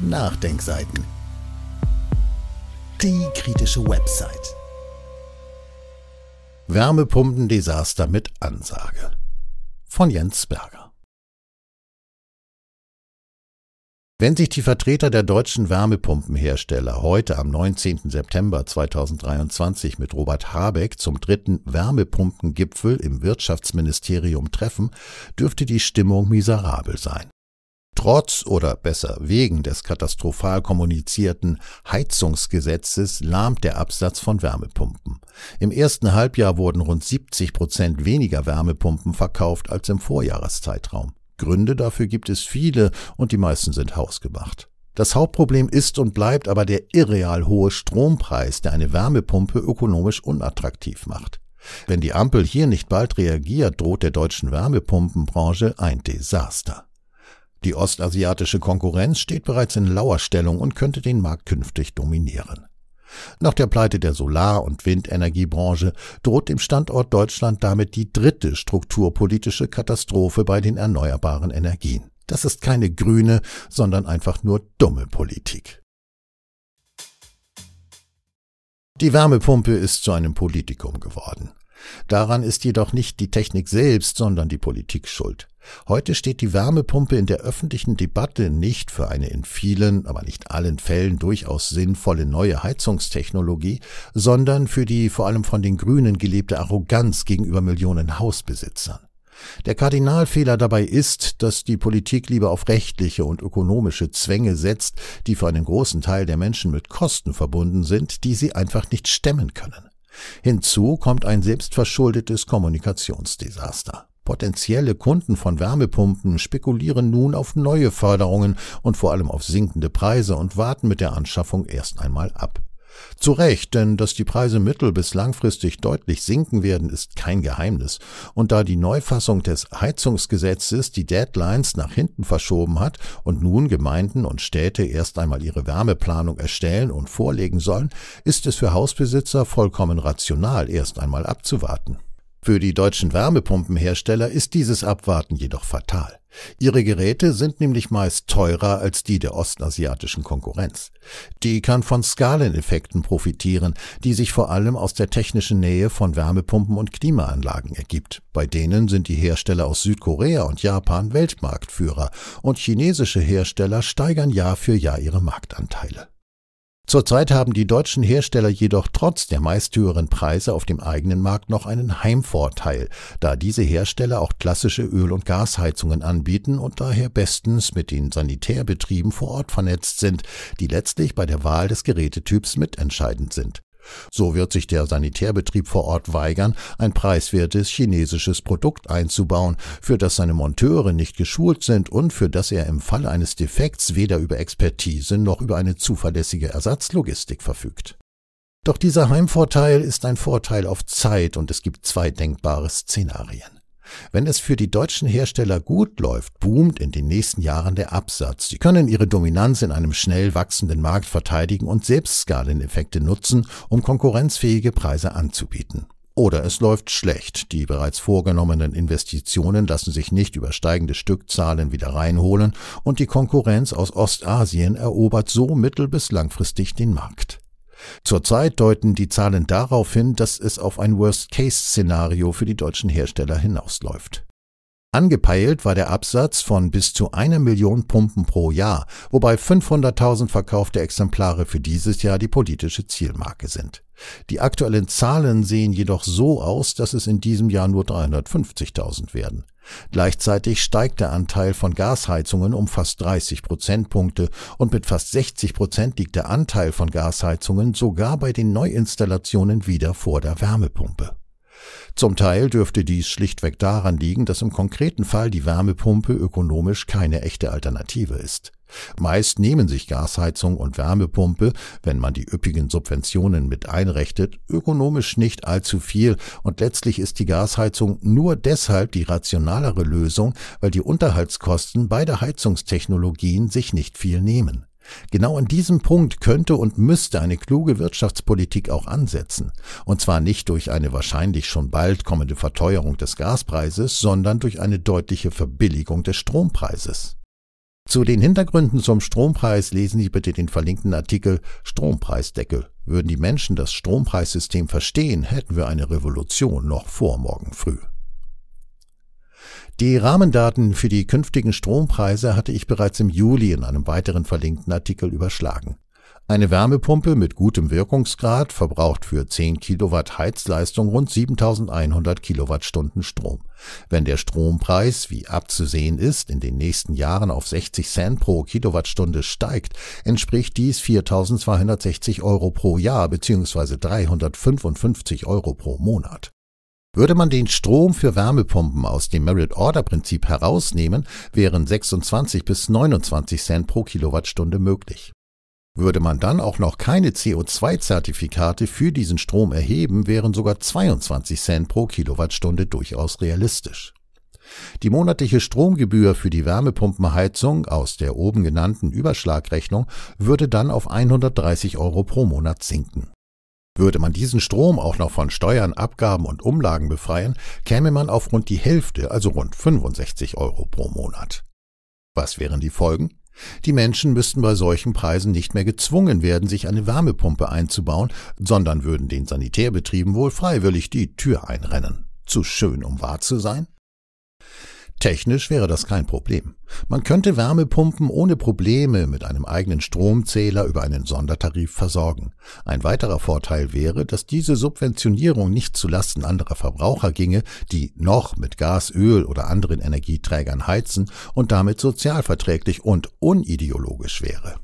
Nachdenkseiten. Die kritische Website. Wärmepumpendesaster mit Ansage. Von Jens Berger. Wenn sich die Vertreter der deutschen Wärmepumpenhersteller heute am 19. September 2023 mit Robert Habeck zum dritten Wärmepumpengipfel im Wirtschaftsministerium treffen, dürfte die Stimmung miserabel sein. Trotz oder besser wegen des katastrophal kommunizierten Heizungsgesetzes lahmt der Absatz von Wärmepumpen. Im ersten Halbjahr wurden rund 70 Prozent weniger Wärmepumpen verkauft als im Vorjahreszeitraum. Gründe dafür gibt es viele und die meisten sind hausgemacht. Das Hauptproblem ist und bleibt aber der irreal hohe Strompreis, der eine Wärmepumpe ökonomisch unattraktiv macht. Wenn die Ampel hier nicht bald reagiert, droht der deutschen Wärmepumpenbranche ein Desaster. Die ostasiatische Konkurrenz steht bereits in lauer Stellung und könnte den Markt künftig dominieren. Nach der Pleite der Solar- und Windenergiebranche droht dem Standort Deutschland damit die dritte strukturpolitische Katastrophe bei den erneuerbaren Energien. Das ist keine grüne, sondern einfach nur dumme Politik. Die Wärmepumpe ist zu einem Politikum geworden. Daran ist jedoch nicht die Technik selbst, sondern die Politik schuld. Heute steht die Wärmepumpe in der öffentlichen Debatte nicht für eine in vielen, aber nicht allen Fällen durchaus sinnvolle neue Heizungstechnologie, sondern für die vor allem von den Grünen gelebte Arroganz gegenüber Millionen Hausbesitzern. Der Kardinalfehler dabei ist, dass die Politik lieber auf rechtliche und ökonomische Zwänge setzt, die für einen großen Teil der Menschen mit Kosten verbunden sind, die sie einfach nicht stemmen können. Hinzu kommt ein selbstverschuldetes Kommunikationsdesaster. Potenzielle Kunden von Wärmepumpen spekulieren nun auf neue Förderungen und vor allem auf sinkende Preise und warten mit der Anschaffung erst einmal ab. Zu Recht, denn dass die Preise mittel- bis langfristig deutlich sinken werden, ist kein Geheimnis. Und da die Neufassung des Heizungsgesetzes die Deadlines nach hinten verschoben hat und nun Gemeinden und Städte erst einmal ihre Wärmeplanung erstellen und vorlegen sollen, ist es für Hausbesitzer vollkommen rational, erst einmal abzuwarten. Für die deutschen Wärmepumpenhersteller ist dieses Abwarten jedoch fatal. Ihre Geräte sind nämlich meist teurer als die der ostasiatischen Konkurrenz. Die kann von Skaleneffekten profitieren, die sich vor allem aus der technischen Nähe von Wärmepumpen und Klimaanlagen ergibt. Bei denen sind die Hersteller aus Südkorea und Japan Weltmarktführer und chinesische Hersteller steigern Jahr für Jahr ihre Marktanteile. Zurzeit haben die deutschen Hersteller jedoch trotz der meist höheren Preise auf dem eigenen Markt noch einen Heimvorteil, da diese Hersteller auch klassische Öl- und Gasheizungen anbieten und daher bestens mit den Sanitärbetrieben vor Ort vernetzt sind, die letztlich bei der Wahl des Gerätetyps mitentscheidend sind so wird sich der Sanitärbetrieb vor Ort weigern, ein preiswertes chinesisches Produkt einzubauen, für das seine Monteure nicht geschult sind und für das er im Falle eines Defekts weder über Expertise noch über eine zuverlässige Ersatzlogistik verfügt. Doch dieser Heimvorteil ist ein Vorteil auf Zeit und es gibt zwei denkbare Szenarien. Wenn es für die deutschen Hersteller gut läuft, boomt in den nächsten Jahren der Absatz. Sie können ihre Dominanz in einem schnell wachsenden Markt verteidigen und selbst Skaleneffekte nutzen, um konkurrenzfähige Preise anzubieten. Oder es läuft schlecht. Die bereits vorgenommenen Investitionen lassen sich nicht über steigende Stückzahlen wieder reinholen und die Konkurrenz aus Ostasien erobert so mittel- bis langfristig den Markt. Zurzeit deuten die Zahlen darauf hin, dass es auf ein Worst-Case-Szenario für die deutschen Hersteller hinausläuft Angepeilt war der Absatz von bis zu einer Million Pumpen pro Jahr, wobei 500.000 verkaufte Exemplare für dieses Jahr die politische Zielmarke sind. Die aktuellen Zahlen sehen jedoch so aus, dass es in diesem Jahr nur 350.000 werden. Gleichzeitig steigt der Anteil von Gasheizungen um fast 30 Prozentpunkte und mit fast 60 Prozent liegt der Anteil von Gasheizungen sogar bei den Neuinstallationen wieder vor der Wärmepumpe. Zum Teil dürfte dies schlichtweg daran liegen, dass im konkreten Fall die Wärmepumpe ökonomisch keine echte Alternative ist. Meist nehmen sich Gasheizung und Wärmepumpe, wenn man die üppigen Subventionen mit einrechnet, ökonomisch nicht allzu viel und letztlich ist die Gasheizung nur deshalb die rationalere Lösung, weil die Unterhaltskosten beider Heizungstechnologien sich nicht viel nehmen. Genau an diesem Punkt könnte und müsste eine kluge Wirtschaftspolitik auch ansetzen, und zwar nicht durch eine wahrscheinlich schon bald kommende Verteuerung des Gaspreises, sondern durch eine deutliche Verbilligung des Strompreises. Zu den Hintergründen zum Strompreis lesen Sie bitte den verlinkten Artikel Strompreisdeckel. Würden die Menschen das Strompreissystem verstehen, hätten wir eine Revolution noch vor morgen früh. Die Rahmendaten für die künftigen Strompreise hatte ich bereits im Juli in einem weiteren verlinkten Artikel überschlagen. Eine Wärmepumpe mit gutem Wirkungsgrad verbraucht für 10 Kilowatt Heizleistung rund 7100 Kilowattstunden Strom. Wenn der Strompreis, wie abzusehen ist, in den nächsten Jahren auf 60 Cent pro Kilowattstunde steigt, entspricht dies 4260 Euro pro Jahr bzw. 355 Euro pro Monat. Würde man den Strom für Wärmepumpen aus dem Merit-Order-Prinzip herausnehmen, wären 26 bis 29 Cent pro Kilowattstunde möglich. Würde man dann auch noch keine CO2-Zertifikate für diesen Strom erheben, wären sogar 22 Cent pro Kilowattstunde durchaus realistisch. Die monatliche Stromgebühr für die Wärmepumpenheizung aus der oben genannten Überschlagrechnung würde dann auf 130 Euro pro Monat sinken. Würde man diesen Strom auch noch von Steuern, Abgaben und Umlagen befreien, käme man auf rund die Hälfte, also rund 65 Euro pro Monat. Was wären die Folgen? Die Menschen müssten bei solchen Preisen nicht mehr gezwungen werden, sich eine Wärmepumpe einzubauen, sondern würden den Sanitärbetrieben wohl freiwillig die Tür einrennen. Zu schön, um wahr zu sein? Technisch wäre das kein Problem. Man könnte Wärmepumpen ohne Probleme mit einem eigenen Stromzähler über einen Sondertarif versorgen. Ein weiterer Vorteil wäre, dass diese Subventionierung nicht zu Lasten anderer Verbraucher ginge, die noch mit Gas, Öl oder anderen Energieträgern heizen und damit sozialverträglich und unideologisch wäre.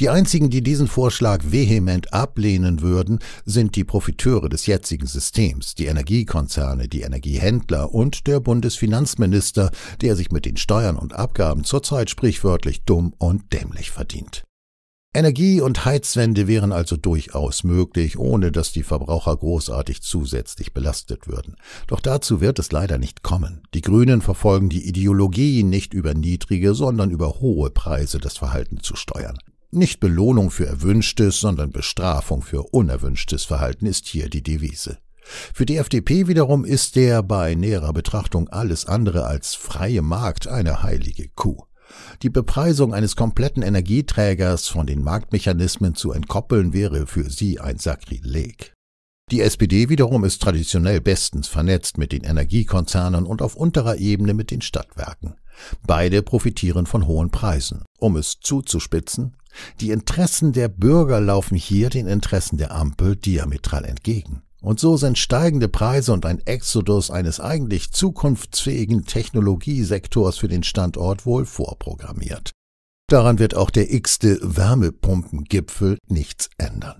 Die einzigen, die diesen Vorschlag vehement ablehnen würden, sind die Profiteure des jetzigen Systems, die Energiekonzerne, die Energiehändler und der Bundesfinanzminister, der sich mit den Steuern und Abgaben zurzeit sprichwörtlich dumm und dämlich verdient. Energie- und Heizwende wären also durchaus möglich, ohne dass die Verbraucher großartig zusätzlich belastet würden. Doch dazu wird es leider nicht kommen. Die Grünen verfolgen die Ideologie, nicht über niedrige, sondern über hohe Preise das Verhalten zu steuern. Nicht Belohnung für erwünschtes, sondern Bestrafung für unerwünschtes Verhalten ist hier die Devise. Für die FDP wiederum ist der bei näherer Betrachtung alles andere als freie Markt eine heilige Kuh. Die Bepreisung eines kompletten Energieträgers von den Marktmechanismen zu entkoppeln wäre für sie ein Sakrileg. Die SPD wiederum ist traditionell bestens vernetzt mit den Energiekonzernen und auf unterer Ebene mit den Stadtwerken. Beide profitieren von hohen Preisen. Um es zuzuspitzen, die Interessen der Bürger laufen hier den Interessen der Ampel diametral entgegen. Und so sind steigende Preise und ein Exodus eines eigentlich zukunftsfähigen Technologiesektors für den Standort wohl vorprogrammiert. Daran wird auch der x-te Wärmepumpengipfel nichts ändern.